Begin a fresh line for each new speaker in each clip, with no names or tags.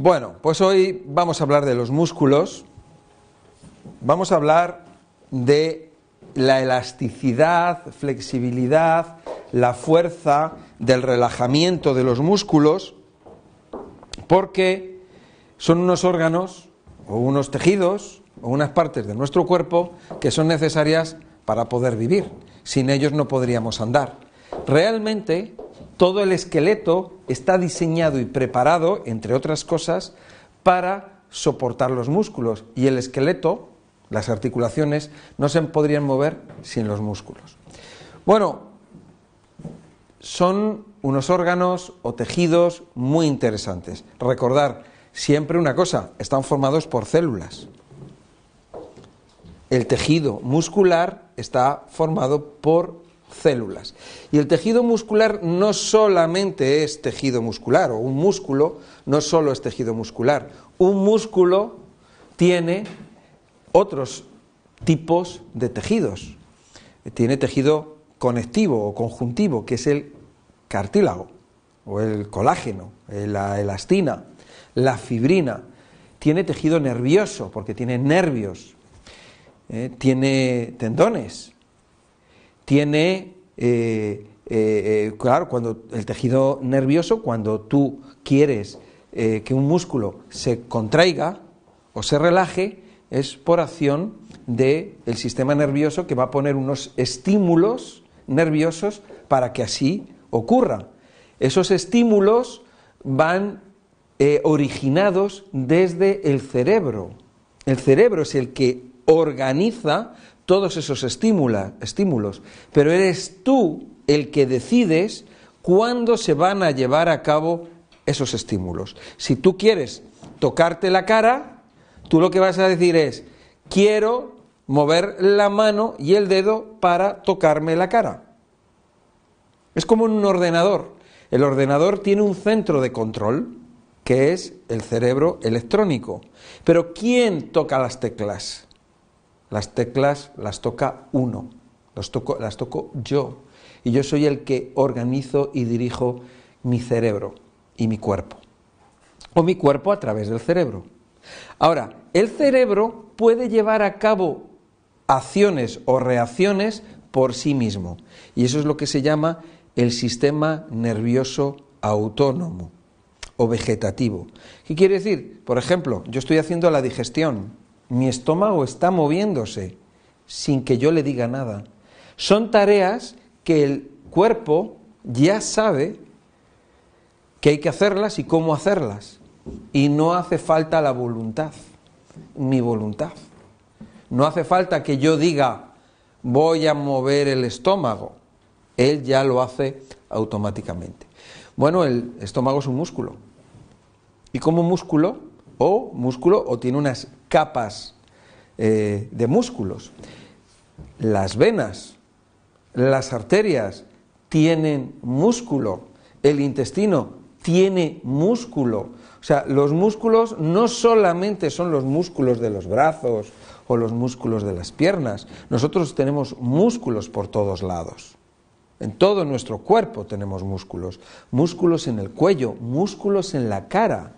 Bueno, pues hoy vamos a hablar de los músculos, vamos a hablar de la elasticidad, flexibilidad, la fuerza, del relajamiento de los músculos, porque son unos órganos o unos tejidos o unas partes de nuestro cuerpo que son necesarias para poder vivir. Sin ellos no podríamos andar. Realmente todo el esqueleto está diseñado y preparado, entre otras cosas, para soportar los músculos y el esqueleto, las articulaciones, no se podrían mover sin los músculos. Bueno, son unos órganos o tejidos muy interesantes. Recordar siempre una cosa, están formados por células. El tejido muscular está formado por células. Y el tejido muscular no solamente es tejido muscular, o un músculo no solo es tejido muscular. Un músculo tiene otros tipos de tejidos. Tiene tejido conectivo o conjuntivo, que es el cartílago, o el colágeno, la elastina, la fibrina. Tiene tejido nervioso, porque tiene nervios. Eh, tiene tendones, tiene, eh, eh, eh, claro, cuando el tejido nervioso, cuando tú quieres que un músculo se contraiga o se relaje, es por acción del sistema nervioso que va a poner unos estímulos nerviosos para que así ocurra. Esos estímulos van originados desde el cerebro. El cerebro es el que organiza todos esos estímulos, pero eres tú el que decides cuándo se van a llevar a cabo esos estímulos. Si tú quieres tocarte la cara, tú lo que vas a decir es, quiero mover la mano y el dedo para tocarme la cara. Es como un ordenador. El ordenador tiene un centro de control, que es el cerebro electrónico. Pero ¿quién toca las teclas? Las teclas las toca uno, las toco, yo. Y yo soy el que organizo y dirijo mi cerebro y mi cuerpo. O mi cuerpo a través del cerebro. Ahora, el cerebro puede llevar a cabo acciones o reacciones por sí mismo. Y eso es lo que se llama el sistema nervioso autónomo o vegetativo. ¿Qué quiere decir? Por ejemplo, yo estoy haciendo la digestión mi estómago está moviéndose sin que yo le diga nada. Son tareas que el cuerpo ya sabe que hay que hacerlas y cómo hacerlas. Y no hace falta la voluntad, mi voluntad. No hace falta que yo diga, voy a mover el estómago. Él ya lo hace automáticamente. Bueno, el estómago es un músculo. Y como músculo, o músculo o tiene unas capas eh, de músculos. Las venas, las arterias tienen músculo, el intestino tiene músculo. O sea, los músculos no solamente son los músculos de los brazos o los músculos de las piernas, nosotros tenemos músculos por todos lados. En todo nuestro cuerpo tenemos músculos, músculos en el cuello, músculos en la cara,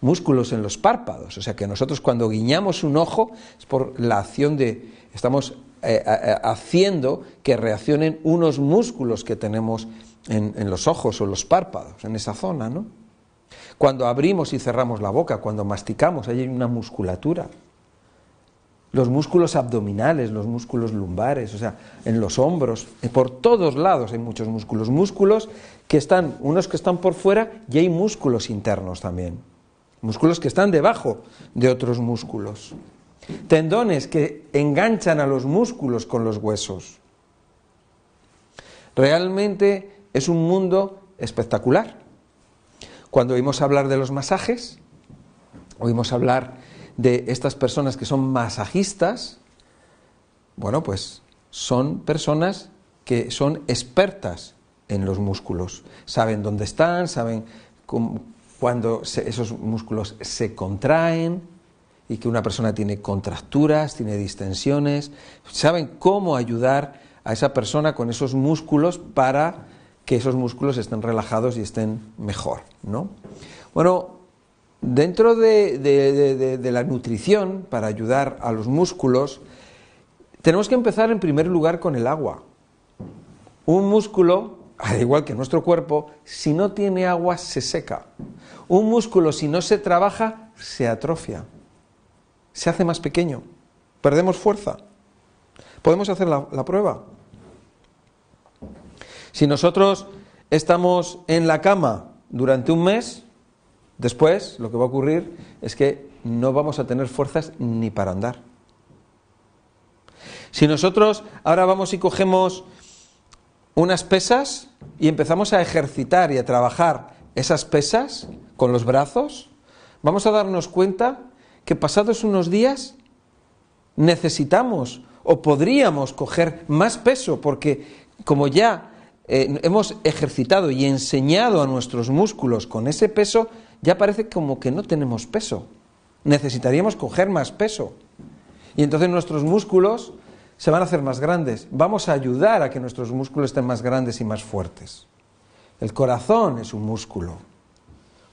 músculos en los párpados. O sea que nosotros cuando guiñamos un ojo es por la acción de, estamos eh, haciendo que reaccionen unos músculos que tenemos en, los ojos o los párpados, en esa zona, ¿no? Cuando abrimos y cerramos la boca, cuando masticamos, hay una musculatura. Los músculos abdominales, los músculos lumbares, o sea, en los hombros, eh, por todos lados hay muchos músculos. Músculos que están, unos que están por fuera y hay músculos internos también músculos que están debajo de otros músculos, tendones que enganchan a los músculos con los huesos. Realmente es un mundo espectacular. Cuando oímos hablar de los masajes, oímos hablar de estas personas que son masajistas, bueno, pues son personas que son expertas en los músculos, saben dónde están, saben cómo, cuando esos músculos se contraen y que una persona tiene contracturas, tiene distensiones, saben cómo ayudar a esa persona con esos músculos para que esos músculos estén relajados y estén mejor, ¿no? Bueno, dentro de la nutrición para ayudar a los músculos, tenemos que empezar en primer lugar con el agua. Un músculo, al igual que nuestro cuerpo, si no tiene agua se seca. Un músculo si no se trabaja se atrofia, se hace más pequeño, perdemos fuerza. Podemos hacer la, prueba. Si nosotros estamos en la cama durante un mes, después lo que va a ocurrir es que no vamos a tener fuerzas ni para andar. Si nosotros ahora vamos y cogemos unas pesas y empezamos a ejercitar y a trabajar esas pesas con los brazos, vamos a darnos cuenta que pasados unos días necesitamos o podríamos coger más peso porque como ya eh, hemos ejercitado y enseñado a nuestros músculos con ese peso, ya parece como que no tenemos peso. Necesitaríamos coger más peso. Y entonces nuestros músculos se van a hacer más grandes. Vamos a ayudar a que nuestros músculos estén más grandes y más fuertes. El corazón es un músculo.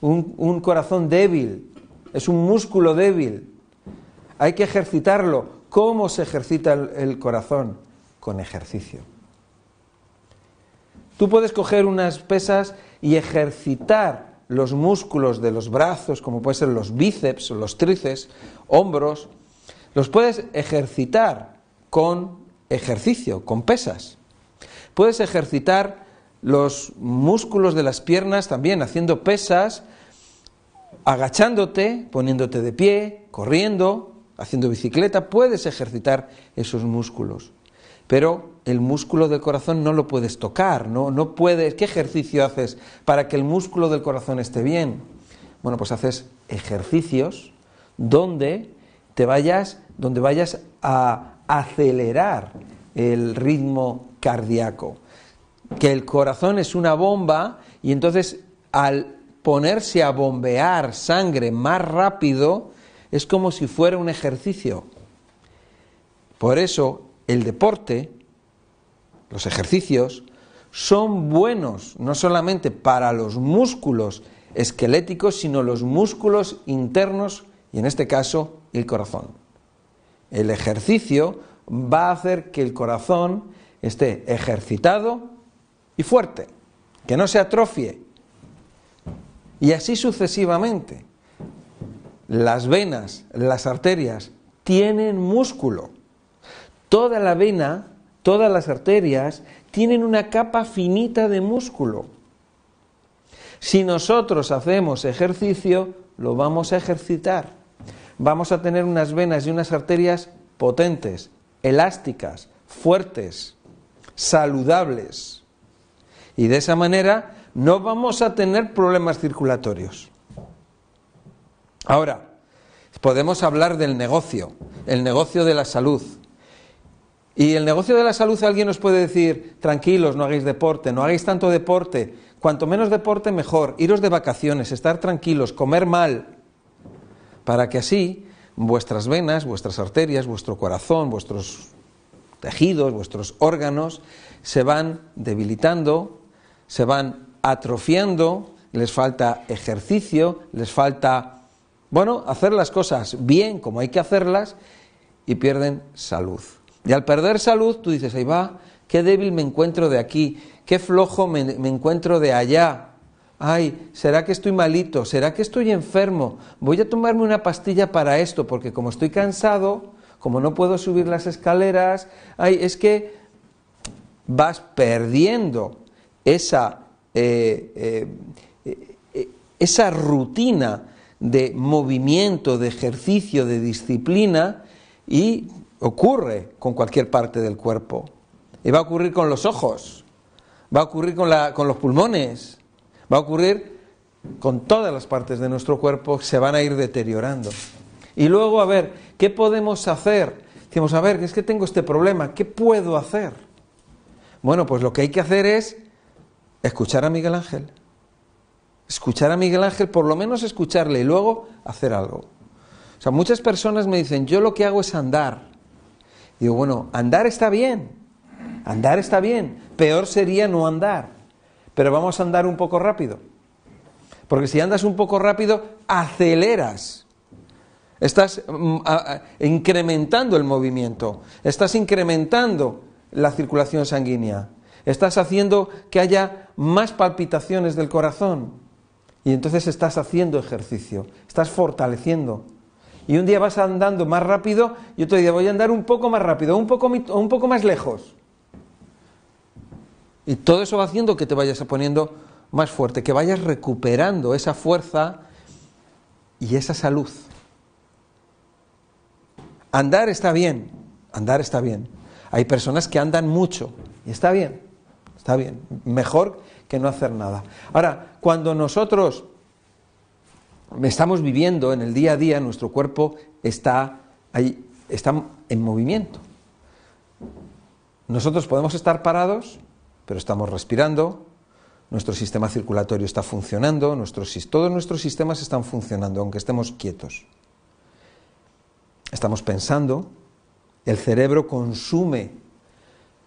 Un, corazón débil es un músculo débil. Hay que ejercitarlo. ¿Cómo se ejercita el, corazón? Con ejercicio. Tú puedes coger unas pesas y ejercitar los músculos de los brazos, como pueden ser los bíceps, los tríceps, hombros, los puedes ejercitar con ejercicio, con pesas. Puedes ejercitar los músculos de las piernas también, haciendo pesas, agachándote, poniéndote de pie, corriendo, haciendo bicicleta, puedes ejercitar esos músculos. Pero el músculo del corazón no lo puedes tocar, ¿no? No puedes, ¿qué ejercicio haces para que el músculo del corazón esté bien? Bueno, pues haces ejercicios donde te vayas, donde vayas a acelerar el ritmo cardíaco que el corazón es una bomba y entonces al ponerse a bombear sangre más rápido es como si fuera un ejercicio. Por eso el deporte, los ejercicios, son buenos no solamente para los músculos esqueléticos, sino los músculos internos y en este caso el corazón. El ejercicio va a hacer que el corazón esté ejercitado y fuerte, que no se atrofie. Y así sucesivamente. Las venas, las arterias, tienen músculo. Toda la vena, todas las arterias, tienen una capa finita de músculo. Si nosotros hacemos ejercicio, lo vamos a ejercitar. Vamos a tener unas venas y unas arterias potentes, elásticas, fuertes, saludables. Y de esa manera no vamos a tener problemas circulatorios. Ahora, podemos hablar del negocio, el negocio de la salud. Y el negocio de la salud alguien nos puede decir, tranquilos, no hagáis deporte, no hagáis tanto deporte, cuanto menos deporte mejor, iros de vacaciones, estar tranquilos, comer mal, para que así vuestras venas, vuestras arterias, vuestro corazón, vuestros tejidos, vuestros órganos se van debilitando, se van atrofiando, les falta ejercicio, les falta, bueno, hacer las cosas bien como hay que hacerlas y pierden salud. Y al perder salud, tú dices, ahí va, qué débil me encuentro de aquí, qué flojo me, me encuentro de allá. Ay, ¿será que estoy malito? ¿Será que estoy enfermo? Voy a tomarme una pastilla para esto, porque como estoy cansado, como no puedo subir las escaleras, ay, es que vas perdiendo eh, eh, eh, esa, rutina de movimiento, de ejercicio, de disciplina y ocurre con cualquier parte del cuerpo. Y va a ocurrir con los ojos, va a ocurrir con, con los pulmones, va a ocurrir con todas las partes de nuestro cuerpo, se van a ir deteriorando. Y luego, a ver, ¿qué podemos hacer? Decimos, a ver, es que tengo este problema, ¿qué puedo hacer? Bueno, pues lo que hay que hacer es escuchar a Miguel Ángel. Escuchar a Miguel Ángel, por lo menos escucharle y luego hacer algo. O sea, muchas personas me dicen, yo lo que hago es andar. Digo, bueno, andar está bien, andar está bien, peor sería no andar, pero vamos a andar un poco rápido. Porque si andas un poco rápido, aceleras. Estás mm, incrementando el movimiento, estás incrementando la circulación sanguínea. Estás haciendo que haya más palpitaciones del corazón. Y entonces estás haciendo ejercicio, estás fortaleciendo. Y un día vas andando más rápido y otro día voy a andar un poco más rápido, un poco, un poco más lejos. Y todo eso va haciendo que te vayas poniendo más fuerte, que vayas recuperando esa fuerza y esa salud. Andar está bien, andar está bien. Hay personas que andan mucho y está bien. Está bien, mejor que no hacer nada. Ahora, cuando nosotros estamos viviendo en el día a día, nuestro cuerpo está, ahí, está en movimiento. Nosotros podemos estar parados, pero estamos respirando, nuestro sistema circulatorio está funcionando, todos nuestros sistemas están funcionando, aunque estemos quietos. Estamos pensando, el cerebro consume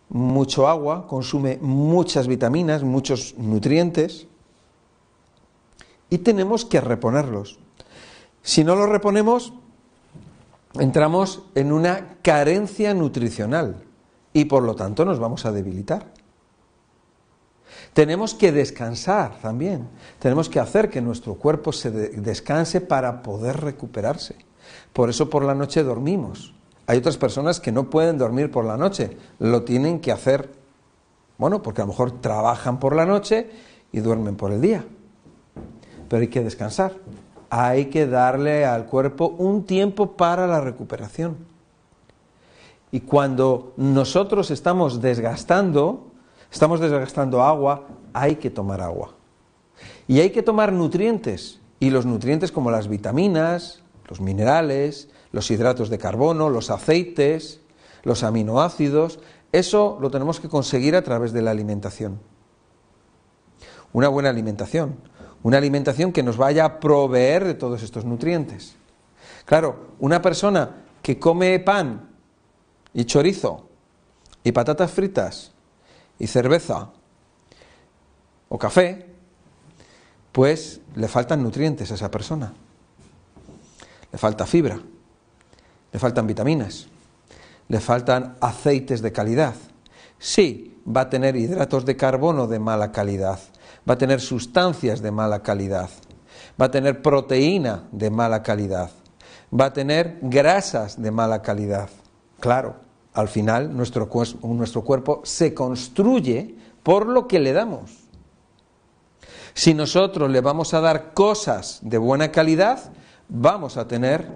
mucho agua, consume muchas vitaminas, muchos nutrientes y tenemos que reponerlos. Si no los reponemos, entramos en una carencia nutricional y por lo tanto nos vamos a debilitar. Tenemos que descansar también, tenemos que hacer que nuestro cuerpo se descanse para poder recuperarse. Por eso por la noche dormimos, hay otras personas que no pueden dormir por la noche, lo tienen que hacer, bueno, porque a lo mejor trabajan por la noche y duermen por el día. Pero hay que descansar, hay que darle al cuerpo un tiempo para la recuperación. Y cuando nosotros estamos desgastando, estamos desgastando agua, hay que tomar agua. Y hay que tomar nutrientes. Y los nutrientes como las vitaminas, los minerales, los hidratos de carbono, los aceites, los aminoácidos, eso lo tenemos que conseguir a través de la alimentación. Una buena alimentación, una alimentación que nos vaya a proveer de todos estos nutrientes. Claro, una persona que come pan y chorizo y patatas fritas y cerveza o café, pues le faltan nutrientes a esa persona. Le falta fibra le faltan vitaminas, le faltan aceites de calidad. Sí, va a tener hidratos de carbono de mala calidad, va a tener sustancias de mala calidad, va a tener proteína de mala calidad, va a tener grasas de mala calidad. Claro, al final nuestro, nuestro cuerpo se construye por lo que le damos. Si nosotros le vamos a dar cosas de buena calidad, vamos a tener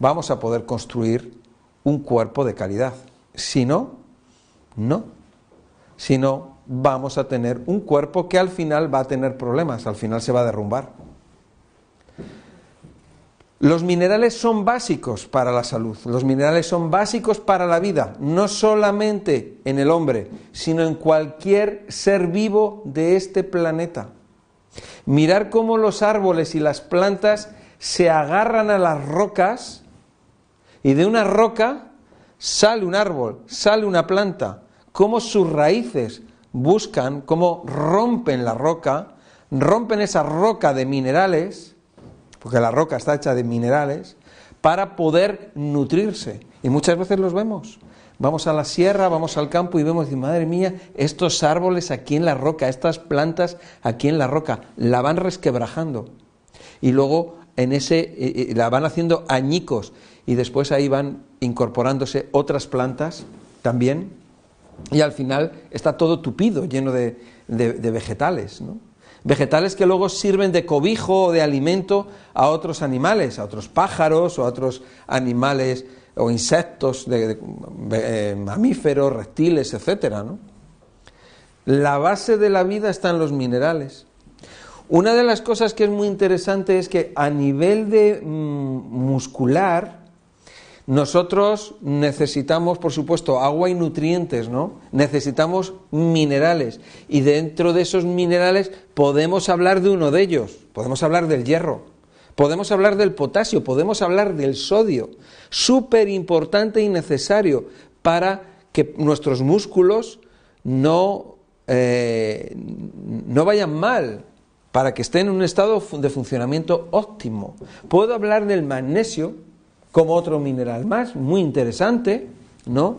vamos a poder construir un cuerpo de calidad. Si no, no. Si no, vamos a tener un cuerpo que al final va a tener problemas, al final se va a derrumbar. Los minerales son básicos para la salud, los minerales son básicos para la vida, no solamente en el hombre, sino en cualquier ser vivo de este planeta. Mirar cómo los árboles y las plantas se agarran a las rocas y de una roca sale un árbol, sale una planta, cómo sus raíces buscan, cómo rompen la roca, rompen esa roca de minerales, porque la roca está hecha de minerales, para poder nutrirse. Y muchas veces los vemos. Vamos a la sierra, vamos al campo y vemos, madre mía, estos árboles aquí en la roca, estas plantas aquí en la roca, la van resquebrajando. Y luego en ese eh, eh, la van haciendo añicos y después ahí van incorporándose otras plantas también y al final está todo tupido, lleno de, vegetales. ¿no? Vegetales que luego sirven de cobijo o de alimento a otros animales, a otros pájaros o a otros animales o insectos, de, eh, mamíferos, reptiles, etc. ¿no? La base de la vida está en los minerales. Una de las cosas que es muy interesante es que a nivel de mm, muscular, nosotros necesitamos, por supuesto, agua y nutrientes, ¿no? Necesitamos minerales. Y dentro de esos minerales podemos hablar de uno de ellos. Podemos hablar del hierro. Podemos hablar del potasio. Podemos hablar del sodio. Súper importante y necesario para que nuestros músculos no, eh, no vayan mal, para que estén en un estado de funcionamiento óptimo. Puedo hablar del magnesio como otro mineral más, muy interesante, ¿no?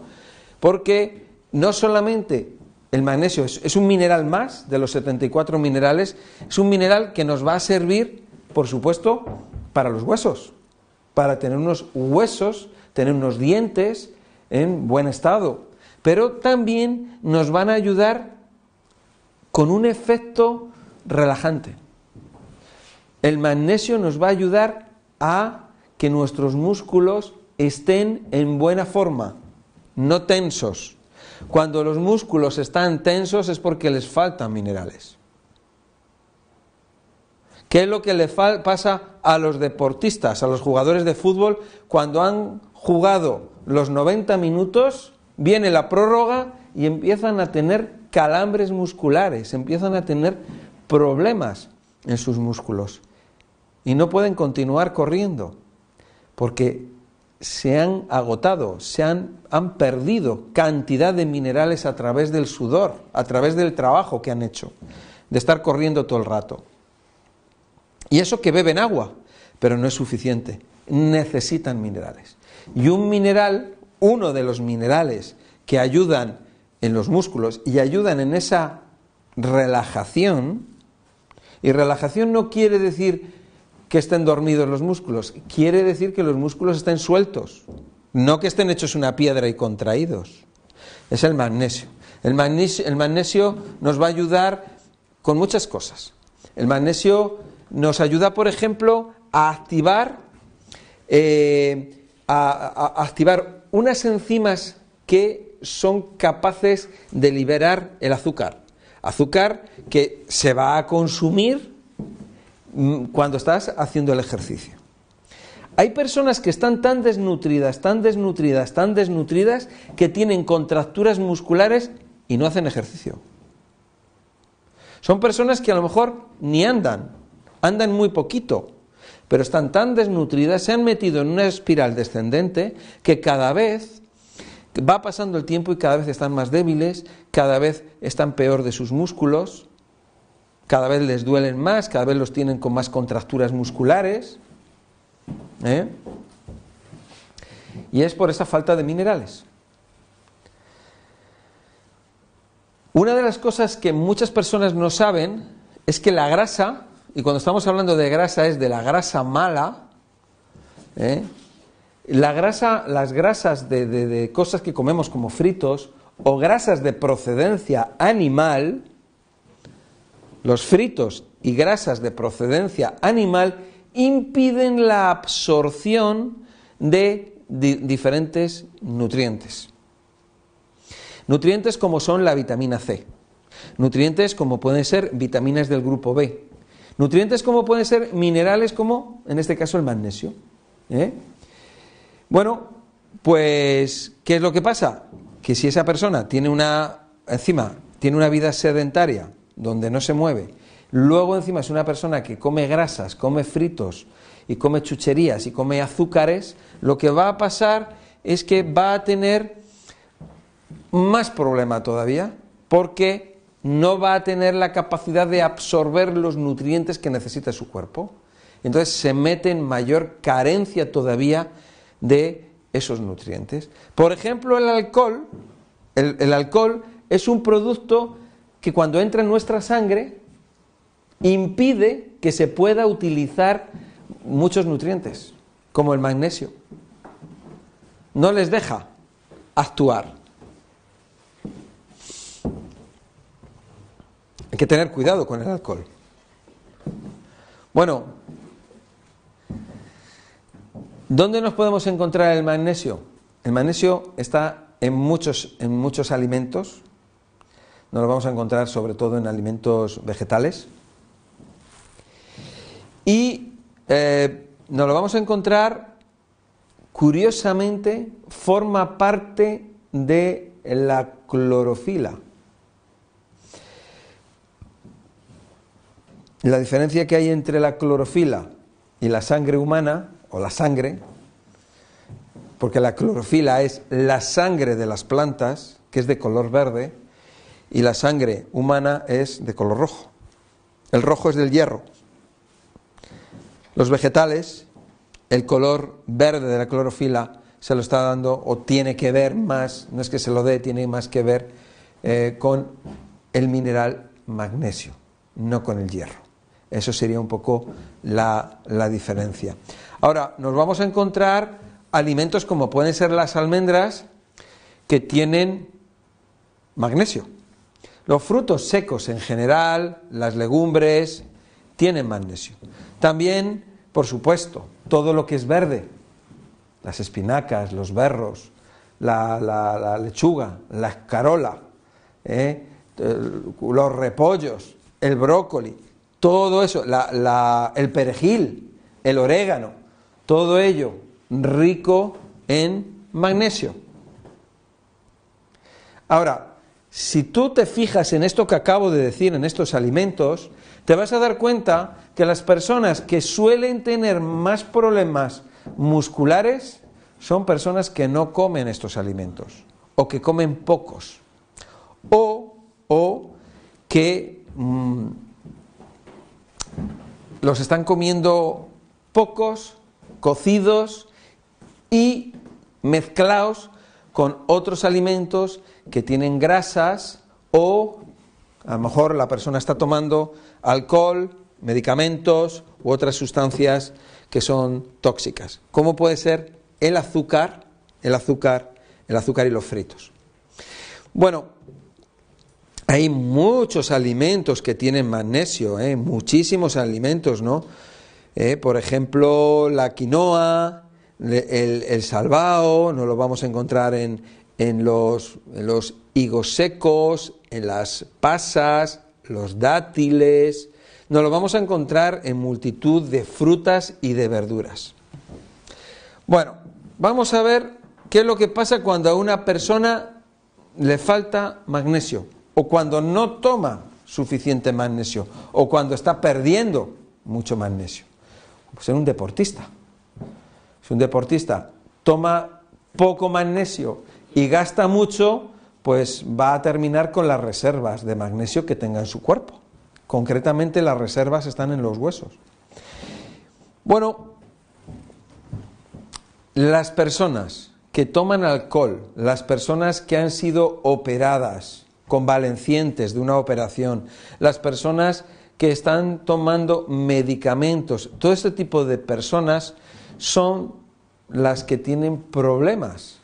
Porque no solamente el magnesio es, un mineral más de los 74 minerales, es un mineral que nos va a servir, por supuesto, para los huesos, para tener unos huesos, tener unos dientes en buen estado, pero también nos van a ayudar con un efecto relajante. El magnesio nos va a ayudar a que nuestros músculos estén en buena forma, no tensos. Cuando los músculos están tensos es porque les faltan minerales. ¿Qué es lo que le pasa a los deportistas, a los jugadores de fútbol, cuando han jugado los 90 minutos, viene la prórroga y empiezan a tener calambres musculares, empiezan a tener problemas en sus músculos y no pueden continuar corriendo porque se han agotado, se han, han perdido cantidad de minerales a través del sudor, a través del trabajo que han hecho, de estar corriendo todo el rato. Y eso que beben agua, pero no es suficiente, necesitan minerales. Y un mineral, uno de los minerales que ayudan en los músculos y ayudan en esa relajación, y relajación no quiere decir que estén dormidos los músculos. Quiere decir que los músculos estén sueltos, no que estén hechos una piedra y contraídos. Es el magnesio. El magnesio, el magnesio nos va a ayudar con muchas cosas. El magnesio nos ayuda, por ejemplo, a activar, eh, a activar unas enzimas que son capaces de liberar el azúcar. Azúcar que se va a consumir Mm, cuando estás haciendo el ejercicio. Hay personas que están tan desnutridas, tan desnutridas, tan desnutridas, que tienen contracturas musculares y no hacen ejercicio. Son personas que a lo mejor ni andan, andan muy poquito, pero están tan desnutridas, se han metido en una espiral descendente que cada vez va pasando el tiempo y cada vez están más débiles, cada vez están peor de sus músculos cada vez les duelen más, cada vez los tienen con más contracturas musculares. ¿eh? Y es por esa falta de minerales. Una de las cosas que muchas personas no saben es que la grasa, y cuando estamos hablando de grasa es de la grasa mala, ¿eh? la grasa, las grasas de cosas que comemos como fritos o grasas de procedencia animal, los fritos y grasas de procedencia animal impiden la absorción de diferentes nutrientes. Nutrientes como son la vitamina C, nutrientes como pueden ser vitaminas del grupo B, nutrientes como pueden ser minerales como, en este caso, el magnesio. ¿eh? Bueno, pues, ¿qué es lo que pasa? Que si esa persona tiene una, encima, tiene una vida sedentaria, donde no se mueve. Luego encima es una persona que come grasas, come fritos y come chucherías y come azúcares, lo que va a pasar es que va a tener más problema todavía porque no va a tener la capacidad de absorber los nutrientes que necesita su cuerpo. Entonces se mete en mayor carencia todavía de esos nutrientes. Por ejemplo, el alcohol, el, el alcohol es un producto que cuando entra en nuestra sangre impide que se pueda utilizar muchos nutrientes, como el magnesio. No les deja actuar. Hay que tener cuidado con el alcohol. Bueno, ¿dónde nos podemos encontrar el magnesio? El magnesio está en muchos, en muchos alimentos, nos lo vamos a encontrar sobre todo en alimentos vegetales. Y eh, nos lo vamos a encontrar, curiosamente, forma parte de la clorofila. La diferencia que hay entre la clorofila y la sangre humana, o la sangre, porque la clorofila es la sangre de las plantas, que es de color verde, y la sangre humana es de color rojo. El rojo es del hierro. Los vegetales, el color verde de la clorofila se lo está dando o tiene que ver más, no es que se lo dé, tiene más que ver eh, con el mineral magnesio, no con el hierro. Eso sería un poco la diferencia. Ahora, nos vamos a encontrar alimentos como pueden ser las almendras que tienen magnesio. Los frutos secos en general, las legumbres, tienen magnesio. También, por supuesto, todo lo que es verde, las espinacas, los berros, la, lechuga, la escarola, ¿eh? los repollos, el brócoli, todo eso, el perejil, el orégano, todo ello rico en magnesio. Ahora, si tú te fijas en esto que acabo de decir, en estos alimentos, te vas a dar cuenta que las personas que suelen tener más problemas musculares son personas que no comen estos alimentos o que comen pocos o, o que mm, los están comiendo pocos, cocidos y mezclados con otros alimentos que tienen grasas o a lo mejor la persona está tomando alcohol, medicamentos u otras sustancias que son tóxicas. ¿Cómo puede ser el azúcar, el azúcar, el azúcar y los fritos? Bueno, hay muchos alimentos que tienen magnesio, ¿eh? muchísimos alimentos, ¿no? Eh, por ejemplo, la quinoa, el, salvao, no lo vamos a encontrar en, en los, los higos secos, en las pasas, los dátiles. Nos lo vamos a encontrar en multitud de frutas y de verduras. Bueno, vamos a ver qué es lo que pasa cuando a una persona le falta magnesio o cuando no toma suficiente magnesio o cuando está perdiendo mucho magnesio. Pues un deportista. Si un deportista toma poco magnesio y gasta mucho, pues va a terminar con las reservas de magnesio que tenga en su cuerpo. Concretamente las reservas están en los huesos. Bueno, las personas que toman alcohol, las personas que han sido operadas, convalecientes de una operación, las personas que están tomando medicamentos, todo este tipo de personas son las que tienen problemas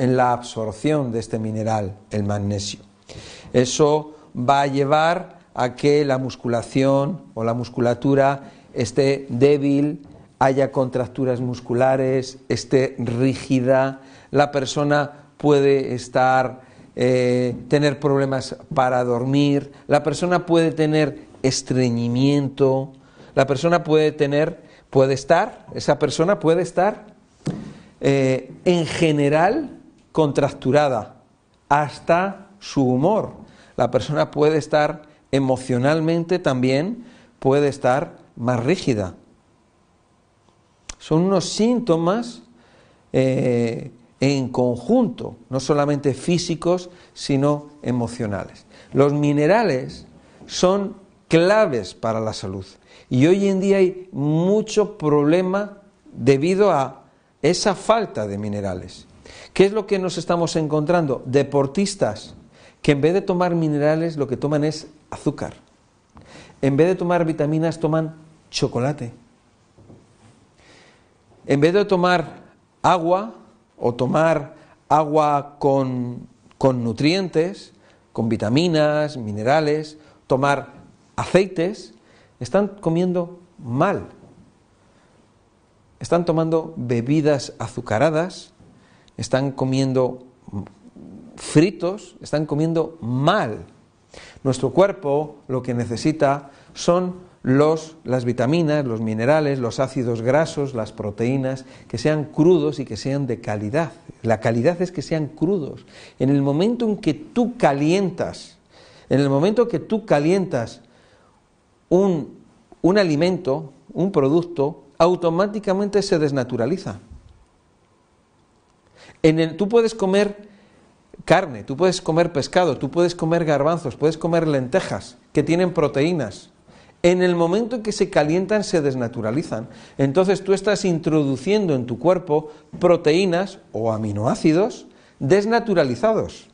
en la absorción de este mineral, el magnesio. Eso va a llevar a que la musculación o la musculatura esté débil, haya contracturas musculares, esté rígida, la persona puede estar, eh, tener problemas para dormir, la persona puede tener estreñimiento, la persona puede tener, puede estar, esa persona puede estar eh, en general contracturada, hasta su humor. La persona puede estar emocionalmente también, puede estar más rígida. Son unos síntomas eh, en conjunto, no solamente físicos, sino emocionales. Los minerales son claves para la salud y hoy en día hay mucho problema debido a esa falta de minerales. ¿Qué es lo que nos estamos encontrando? Deportistas que en vez de tomar minerales lo que toman es azúcar. En vez de tomar vitaminas toman chocolate. En vez de tomar agua o tomar agua con, con nutrientes, con vitaminas, minerales, tomar aceites, están comiendo mal. Están tomando bebidas azucaradas, están comiendo fritos, están comiendo mal. Nuestro cuerpo lo que necesita son los, las vitaminas, los minerales, los ácidos grasos, las proteínas, que sean crudos y que sean de calidad. La calidad es que sean crudos. En el momento en que tú calientas, en el momento que tú calientas un alimento, un producto, automáticamente se desnaturaliza tú puedes comer carne, tú puedes comer pescado, tú puedes comer garbanzos, puedes comer lentejas que tienen proteínas. En el momento en que se calientan se desnaturalizan. Entonces tú estás introduciendo en tu cuerpo proteínas o aminoácidos desnaturalizados.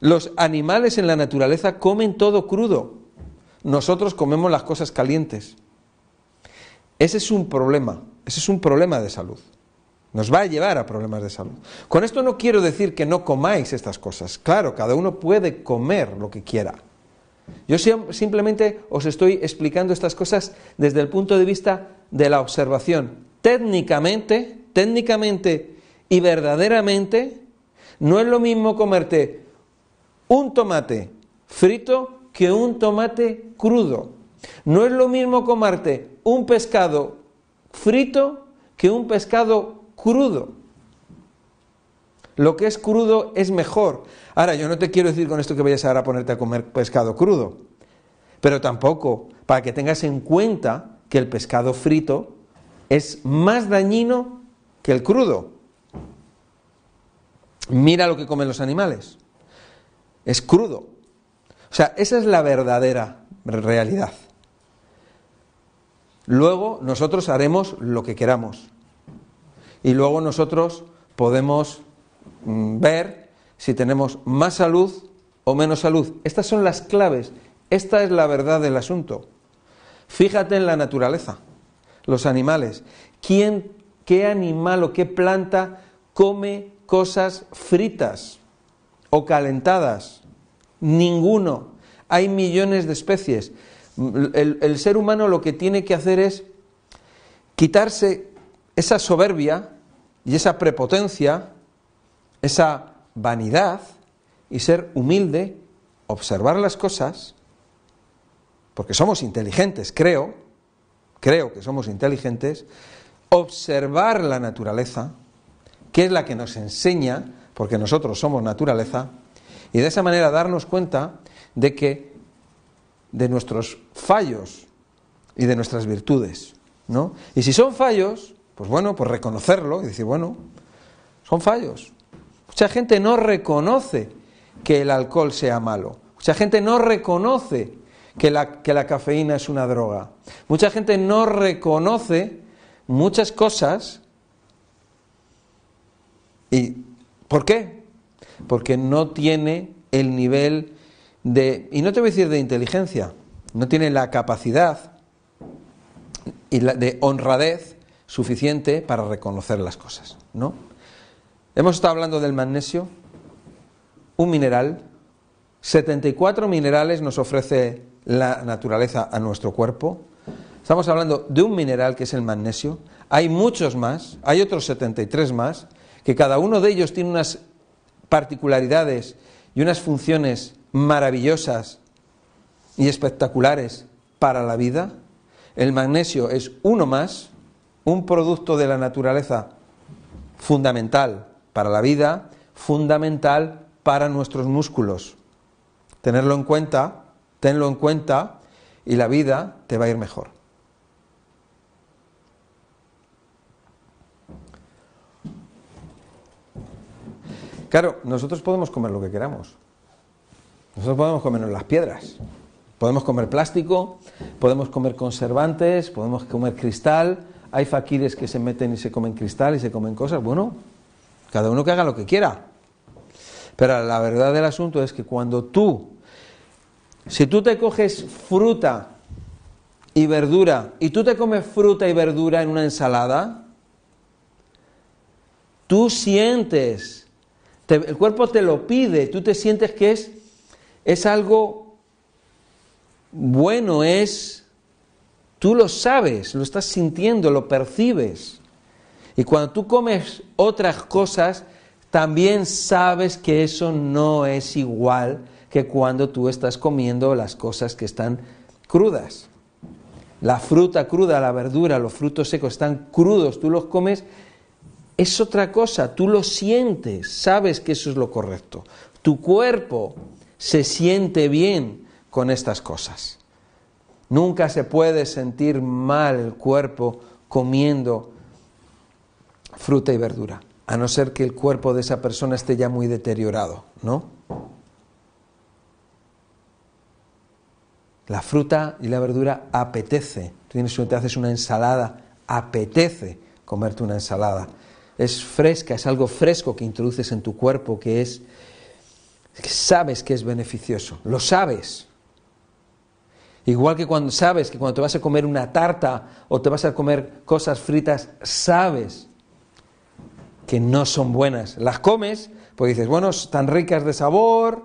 Los animales en la naturaleza comen todo crudo. Nosotros comemos las cosas calientes. Ese es un problema, ese es un problema de salud. Nos va a llevar a problemas de salud. Con esto no quiero decir que no comáis estas cosas. Claro, cada uno puede comer lo que quiera. Yo simplemente os estoy explicando estas cosas desde el punto de vista de la observación. Técnicamente, técnicamente y verdaderamente, no es lo mismo comerte un tomate frito que un tomate crudo. No es lo mismo comerte un pescado frito que un pescado crudo. Lo que es crudo es mejor. Ahora, yo no te quiero decir con esto que vayas ahora a ponerte a comer pescado crudo, pero tampoco para que tengas en cuenta que el pescado frito es más dañino que el crudo. Mira lo que comen los animales. Es crudo. O sea, esa es la verdadera realidad. Luego nosotros haremos lo que queramos y luego nosotros podemos mm, ver si tenemos más salud o menos salud. Estas son las claves, esta es la verdad del asunto. Fíjate en la naturaleza, los animales. ¿Quién, qué animal o qué planta come cosas fritas o calentadas? Ninguno. Hay millones de especies. Mm, el, el ser humano lo que tiene que hacer es quitarse esa soberbia y esa prepotencia, esa vanidad y ser humilde, observar las cosas, porque somos inteligentes, creo, creo que somos inteligentes, observar la naturaleza, que es la que nos enseña, porque nosotros somos naturaleza, y de esa manera darnos cuenta de que de nuestros fallos y de nuestras virtudes, ¿no? Y si son fallos, pues bueno, pues reconocerlo y decir, bueno, son fallos. Mucha gente no reconoce que el alcohol sea malo. Mucha gente no reconoce que la, que la cafeína es una droga. Mucha gente no reconoce muchas cosas. ¿Y por qué? Porque no tiene el nivel de, y no te voy a decir de inteligencia, no tiene la capacidad y de honradez suficiente para reconocer las cosas, ¿no? Hemos estado hablando del magnesio, un mineral. 74 minerales nos ofrece la naturaleza a nuestro cuerpo. Estamos hablando de un mineral que es el magnesio. Hay muchos más, hay otros 73 más, que cada uno de ellos tiene unas particularidades y unas funciones maravillosas y espectaculares para la vida. El magnesio es uno más un producto de la naturaleza fundamental para la vida, fundamental para nuestros músculos. Tenerlo en cuenta, tenlo en cuenta y la vida te va a ir mejor. Claro, nosotros podemos comer lo que queramos. Nosotros podemos comernos las piedras. Podemos comer plástico, podemos comer conservantes, podemos comer cristal, hay faquires que se meten y se comen cristal y se comen cosas. Bueno, cada uno que haga lo que quiera. Pero la verdad del asunto es que cuando tú, si tú te coges fruta y verdura, y tú te comes fruta y verdura en una ensalada, tú sientes, el cuerpo te lo pide, tú te sientes que es, es algo bueno, es Tú lo sabes, lo estás sintiendo, lo percibes. Y cuando tú comes otras cosas, también sabes que eso no es igual que cuando tú estás comiendo las cosas que están crudas. La fruta cruda, la verdura, los frutos secos están crudos, tú los comes, es otra cosa, tú lo sientes, sabes que eso es lo correcto. Tu cuerpo se siente bien con estas cosas. Nunca se puede sentir mal el cuerpo comiendo fruta y verdura, a no ser que el cuerpo de esa persona esté ya muy deteriorado, ¿no? La fruta y la verdura apetece. Tienes, te haces una ensalada, apetece comerte una ensalada. Es fresca, es algo fresco que introduces en tu cuerpo que es que sabes que es beneficioso, lo sabes. Igual que cuando sabes que cuando te vas a comer una tarta o te vas a comer cosas fritas, sabes que no son buenas. Las comes porque dices, bueno, están ricas de sabor,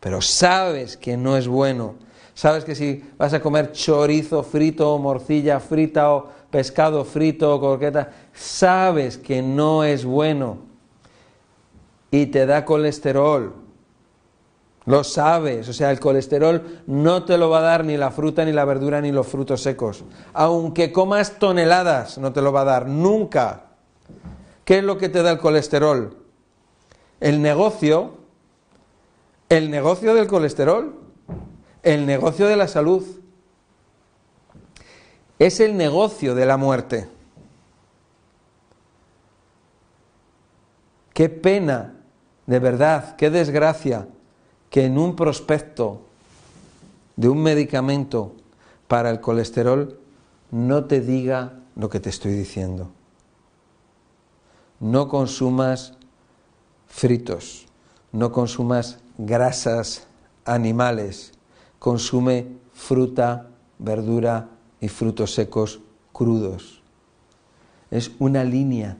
pero sabes que no es bueno. Sabes que si vas a comer chorizo frito o morcilla frita o pescado frito o sabes que no es bueno y te da colesterol lo sabes, o sea, el colesterol no te lo va a dar ni la fruta, ni la verdura, ni los frutos secos. Aunque comas toneladas, no te lo va a dar nunca. ¿Qué es lo que te da el colesterol? El negocio, el negocio del colesterol, el negocio de la salud. Es el negocio de la muerte. Qué pena, de verdad, qué desgracia que en un prospecto de un medicamento para el colesterol no te diga lo que te estoy diciendo. No consumas fritos, no consumas grasas animales, consume fruta, verdura y frutos secos crudos. Es una línea,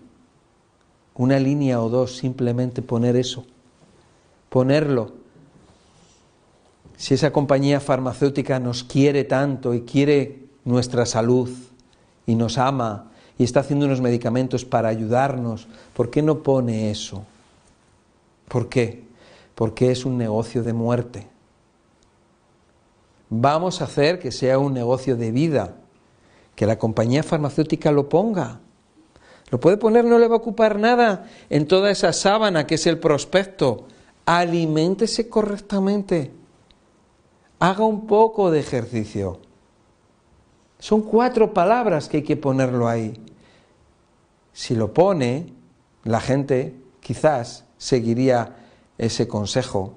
una línea o dos, simplemente poner eso, ponerlo si esa compañía farmacéutica nos quiere tanto y quiere nuestra salud y nos ama y está haciendo unos medicamentos para ayudarnos, ¿por qué no pone eso? ¿Por qué? Porque es un negocio de muerte. Vamos a hacer que sea un negocio de vida, que la compañía farmacéutica lo ponga. Lo puede poner, no le va a ocupar nada en toda esa sábana que es el prospecto. Aliméntese correctamente haga un poco de ejercicio. Son cuatro palabras que hay que ponerlo ahí. Si lo pone, la gente quizás seguiría ese consejo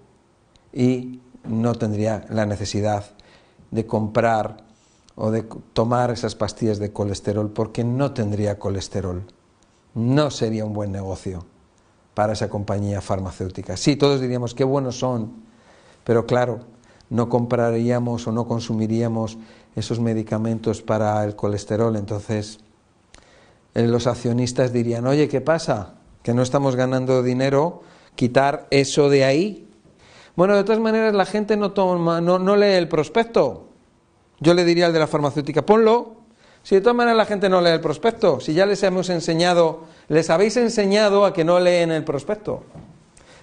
y no tendría la necesidad de comprar o de tomar esas pastillas de colesterol porque no tendría colesterol. No sería un buen negocio para esa compañía farmacéutica. Sí, todos diríamos qué buenos son, pero claro, no compraríamos o no consumiríamos esos medicamentos para el colesterol. Entonces, eh, los accionistas dirían, oye, ¿qué pasa? Que no estamos ganando dinero, quitar eso de ahí. Bueno, de todas maneras, la gente no, toma, no, lee el prospecto. Yo le diría al de la farmacéutica, ponlo. Si de todas maneras la gente no lee el prospecto, si ya les hemos enseñado, les habéis enseñado a que no leen el prospecto.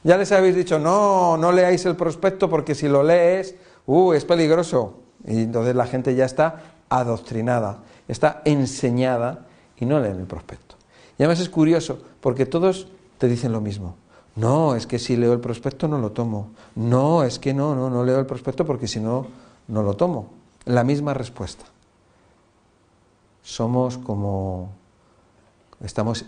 Ya les habéis dicho, no, no leáis el prospecto porque si lo lees, uh, es peligroso. Y entonces la gente ya está adoctrinada, está enseñada y no leen el prospecto. Y además es curioso, porque todos te dicen lo mismo. No, es que si leo el prospecto no lo tomo. No, es que no, no, no leo el prospecto porque si no, no lo tomo. La misma respuesta. Somos como... estamos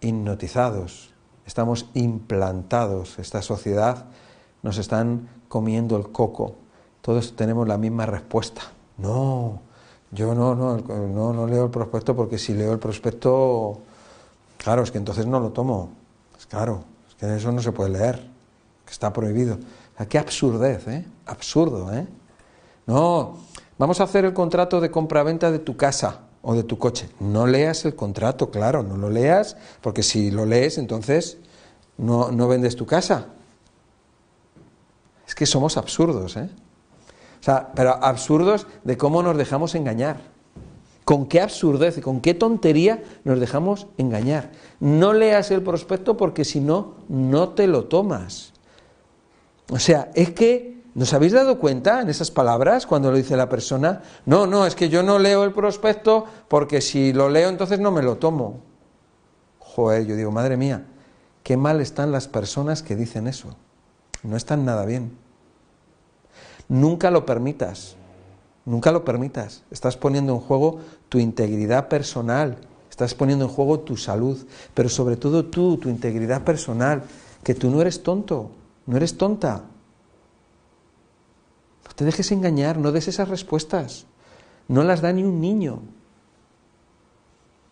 hipnotizados estamos implantados, esta sociedad nos están comiendo el coco, todos tenemos la misma respuesta. No, yo no, no, no, no leo el prospecto porque si leo el prospecto, claro, es que entonces no lo tomo, es pues claro, es que eso no se puede leer, que está prohibido. Ah, qué absurdez, ¿eh? Absurdo, ¿eh? No, vamos a hacer el contrato de compraventa de tu casa o de tu coche. No leas el contrato, claro, no lo leas, porque si lo lees entonces no, no vendes tu casa. Es que somos absurdos, ¿eh? O sea, pero absurdos de cómo nos dejamos engañar. Con qué absurdez con qué tontería nos dejamos engañar. No leas el prospecto porque si no, no te lo tomas. O sea, es que ¿Nos habéis dado cuenta en esas palabras cuando lo dice la persona? No, no, es que yo no leo el prospecto porque si lo leo entonces no me lo tomo. Joder, yo digo, madre mía, qué mal están las personas que dicen eso. No están nada bien. Nunca lo permitas. Nunca lo permitas. Estás poniendo en juego tu integridad personal, estás poniendo en juego tu salud, pero sobre todo tú, tu integridad personal, que tú no eres tonto, no eres tonta te dejes engañar, no des esas respuestas. No las da ni un niño.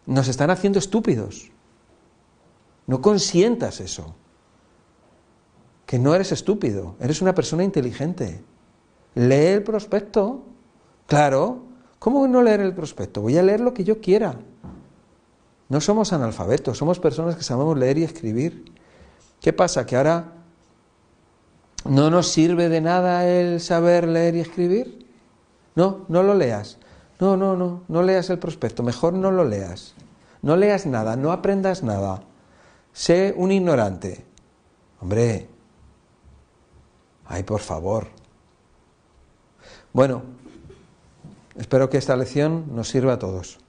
Nos están haciendo estúpidos. No consientas eso. Que no eres estúpido, eres una persona inteligente. Lee el prospecto. Claro. ¿Cómo no leer el prospecto? Voy a leer lo que yo quiera. No somos analfabetos, somos personas que sabemos leer y escribir. ¿Qué pasa? Que ahora ¿No nos sirve de nada el saber leer y escribir? No, no lo leas. No, no, no, no leas el prospecto. Mejor no lo leas. No leas nada, no aprendas nada. Sé un ignorante. Hombre, ay, por favor. Bueno, espero que esta lección nos sirva a todos.